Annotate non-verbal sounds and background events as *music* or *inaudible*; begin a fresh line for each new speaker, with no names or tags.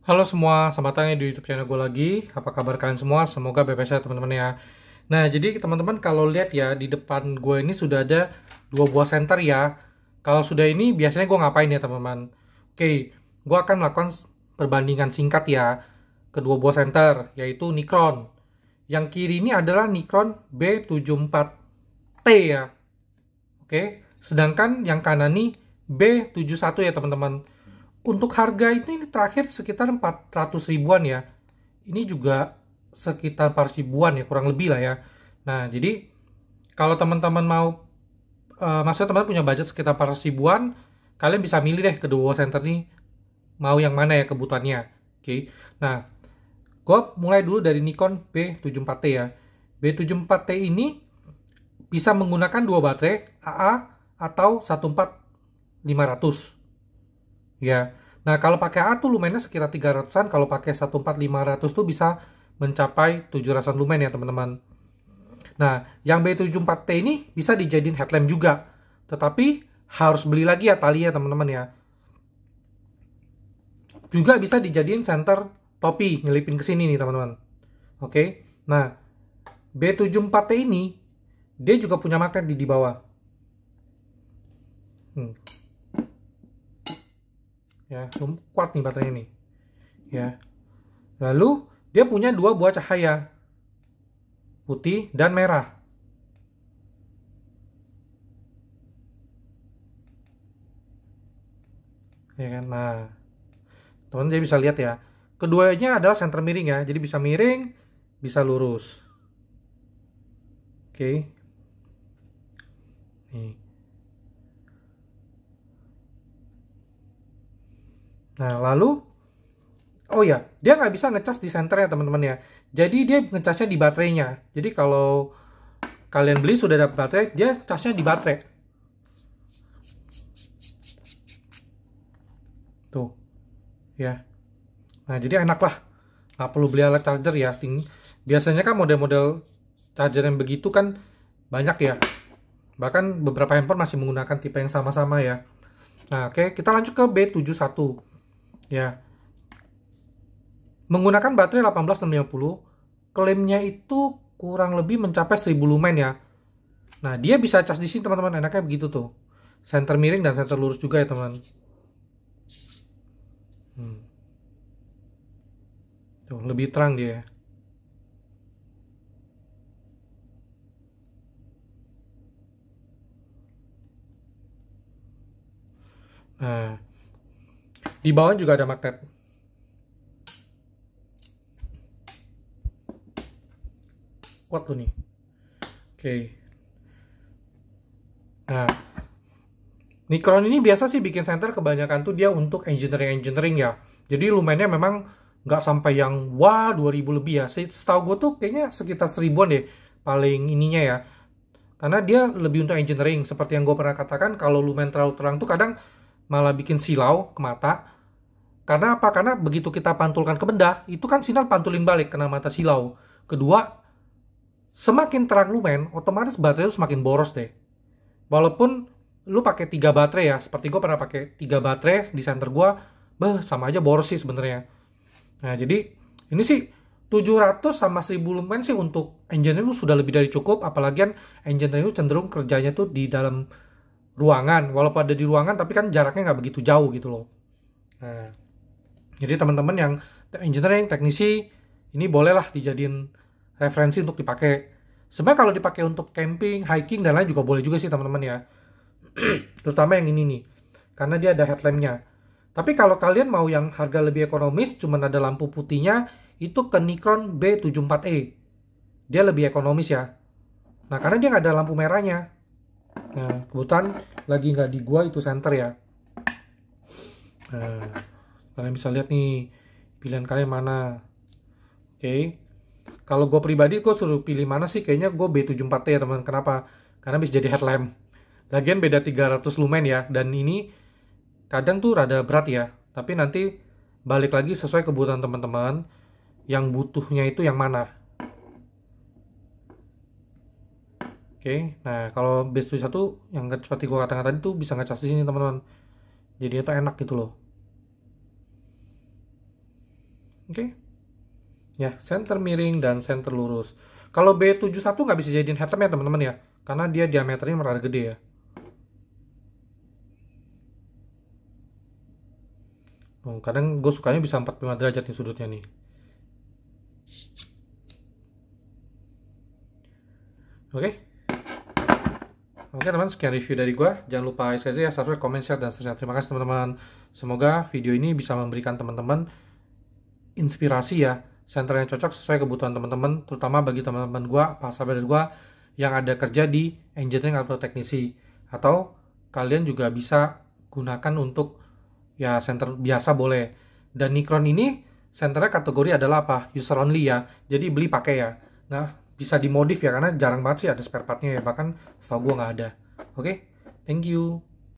Halo semua, selamat datang di YouTube channel gue lagi. Apa kabar kalian semua? Semoga bebas ya teman-teman ya. Nah, jadi teman-teman kalau lihat ya di depan gue ini sudah ada dua buah senter ya. Kalau sudah ini biasanya gue ngapain ya teman-teman? Oke, gue akan melakukan perbandingan singkat ya kedua buah senter yaitu Nikron. Yang kiri ini adalah Nikron B74T ya. Oke, sedangkan yang kanan ini B71 ya teman-teman. Untuk harga ini, ini terakhir sekitar 400 ribuan ya. Ini juga sekitar 400 ribuan ya, kurang lebih lah ya. Nah, jadi kalau teman-teman mau, uh, maksudnya teman, teman punya budget sekitar 400 ribuan, kalian bisa milih deh kedua center nih mau yang mana ya kebutuhannya. Oke, okay. nah gue mulai dulu dari Nikon B74T ya. B74T ini bisa menggunakan dua baterai AA atau 14500. Ya. Nah, kalau pakai A tuh lumennya sekitar 300-an, kalau pakai 14500 tuh bisa mencapai 700-an lumen ya, teman-teman. Nah, yang B74T ini bisa dijadiin headlamp juga. Tetapi harus beli lagi ya talinya, teman-teman ya. Juga bisa dijadiin center topi, nyelipin ke sini nih, teman-teman. Oke. Nah, B74T ini dia juga punya magnet di, di bawah. Hmm ya kuat nih baterainya nih ya lalu dia punya dua buah cahaya putih dan merah ya kan nah teman jadi bisa lihat ya keduanya adalah center miring ya jadi bisa miring bisa lurus oke okay. nih Nah, lalu oh ya, dia nggak bisa ngecas di center ya, teman-teman ya. Jadi dia ngecasnya di baterainya. Jadi kalau kalian beli sudah ada baterai, dia casnya di baterai. Tuh. Ya. Nah, jadi enak lah. Nggak perlu beli alat charger ya. Biasanya kan model-model charger yang begitu kan banyak ya. Bahkan beberapa handphone masih menggunakan tipe yang sama-sama ya. Nah, oke, okay. kita lanjut ke B71. Ya. Menggunakan baterai 1850, klaimnya itu kurang lebih mencapai 1000 lumen ya. Nah, dia bisa cas di sini teman-teman, enaknya begitu tuh. Center miring dan center lurus juga ya, teman. Hmm. Tuh, lebih terang dia. Nah, di bawah juga ada magnet. Kuat tuh nih. Oke. Nah, Nikron ini biasa sih bikin center kebanyakan tuh dia untuk engineering-engineering ya. Jadi lumayannya memang nggak sampai yang wah 2000 lebih ya. Setahu gue tuh kayaknya sekitar seribuan deh paling ininya ya. Karena dia lebih untuk engineering. Seperti yang gue pernah katakan kalau lumen terlalu terang tuh kadang malah bikin silau ke mata. Karena apa? Karena begitu kita pantulkan ke benda, itu kan sinar pantulin balik kena mata silau. Kedua, semakin terang lumen, otomatis baterai lu semakin boros deh. Walaupun lu pakai tiga baterai ya, seperti gue pernah pakai tiga baterai di center gue, beh sama aja boros sih sebenarnya. Nah jadi ini sih 700 sama 1000 lumen sih untuk engine lu sudah lebih dari cukup, apalagi kan engine lu cenderung kerjanya tuh di dalam ruangan walaupun ada di ruangan tapi kan jaraknya nggak begitu jauh gitu loh nah jadi teman-teman yang engineering teknisi ini bolehlah dijadiin referensi untuk dipakai sebenarnya kalau dipakai untuk camping hiking dan lain juga boleh juga sih teman-teman ya *clears throat* terutama yang ini nih karena dia ada headlampnya tapi kalau kalian mau yang harga lebih ekonomis cuman ada lampu putihnya itu ke Nikon B74E dia lebih ekonomis ya nah karena dia nggak ada lampu merahnya Nah, kebetulan lagi nggak di gua itu center ya. Nah, kalian bisa lihat nih pilihan kalian mana. Oke. Okay. Kalau gue pribadi gue suruh pilih mana sih kayaknya gue B74T ya teman. Kenapa? Karena bisa jadi headlamp. Lagian beda 300 lumen ya dan ini kadang tuh rada berat ya. Tapi nanti balik lagi sesuai kebutuhan teman-teman yang butuhnya itu yang mana. Oke, nah kalau base 21 satu yang seperti gua katakan tadi tuh bisa ngecas di sini teman-teman. Jadi itu enak gitu loh. Oke. Ya, center miring dan center lurus. Kalau B71 nggak bisa jadiin headlamp ya teman-teman ya. Karena dia diameternya merada gede ya. Oh, kadang gue sukanya bisa 45 derajat nih sudutnya nih. Oke. Okay. Oke teman, sekian review dari gue. Jangan lupa SKZ ya, subscribe, comment, share, dan share Terima kasih teman-teman. Semoga video ini bisa memberikan teman-teman inspirasi ya. Senter yang cocok sesuai kebutuhan teman-teman, terutama bagi teman-teman gue, pak sahabat dari gue, yang ada kerja di engineering atau teknisi. Atau kalian juga bisa gunakan untuk ya center biasa boleh. Dan Nikron ini senternya kategori adalah apa? User only ya. Jadi beli pakai ya. Nah, bisa dimodif ya karena jarang banget sih ada spare partnya ya bahkan setahu gue nggak ada oke okay? thank you